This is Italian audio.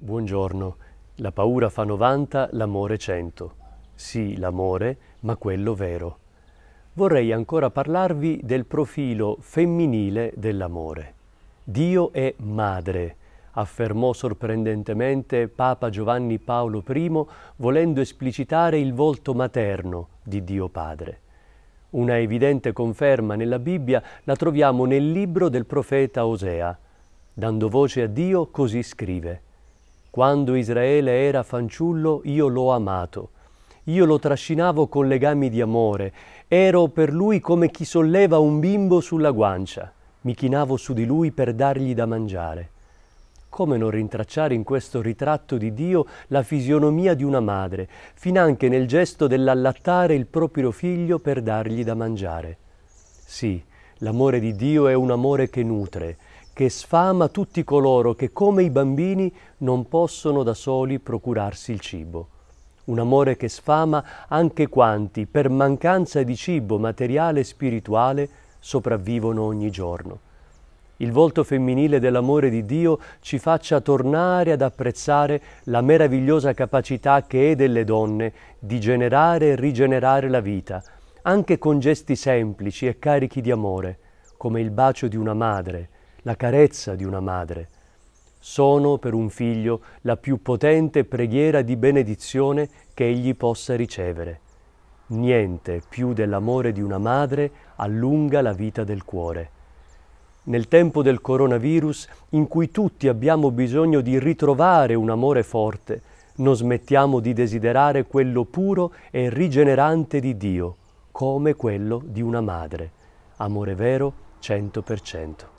Buongiorno. La paura fa 90, l'amore 100. Sì, l'amore, ma quello vero. Vorrei ancora parlarvi del profilo femminile dell'amore. Dio è madre, affermò sorprendentemente Papa Giovanni Paolo I, volendo esplicitare il volto materno di Dio Padre. Una evidente conferma nella Bibbia la troviamo nel libro del profeta Osea. Dando voce a Dio così scrive quando Israele era fanciullo io l'ho amato. Io lo trascinavo con legami di amore. Ero per lui come chi solleva un bimbo sulla guancia. Mi chinavo su di lui per dargli da mangiare. Come non rintracciare in questo ritratto di Dio la fisionomia di una madre, finanche nel gesto dell'allattare il proprio figlio per dargli da mangiare? Sì, l'amore di Dio è un amore che nutre, che sfama tutti coloro che, come i bambini, non possono da soli procurarsi il cibo. Un amore che sfama anche quanti, per mancanza di cibo materiale e spirituale, sopravvivono ogni giorno. Il volto femminile dell'amore di Dio ci faccia tornare ad apprezzare la meravigliosa capacità che è delle donne di generare e rigenerare la vita, anche con gesti semplici e carichi di amore, come il bacio di una madre, la carezza di una madre, sono per un figlio la più potente preghiera di benedizione che egli possa ricevere. Niente più dell'amore di una madre allunga la vita del cuore. Nel tempo del coronavirus, in cui tutti abbiamo bisogno di ritrovare un amore forte, non smettiamo di desiderare quello puro e rigenerante di Dio, come quello di una madre. Amore vero 100%.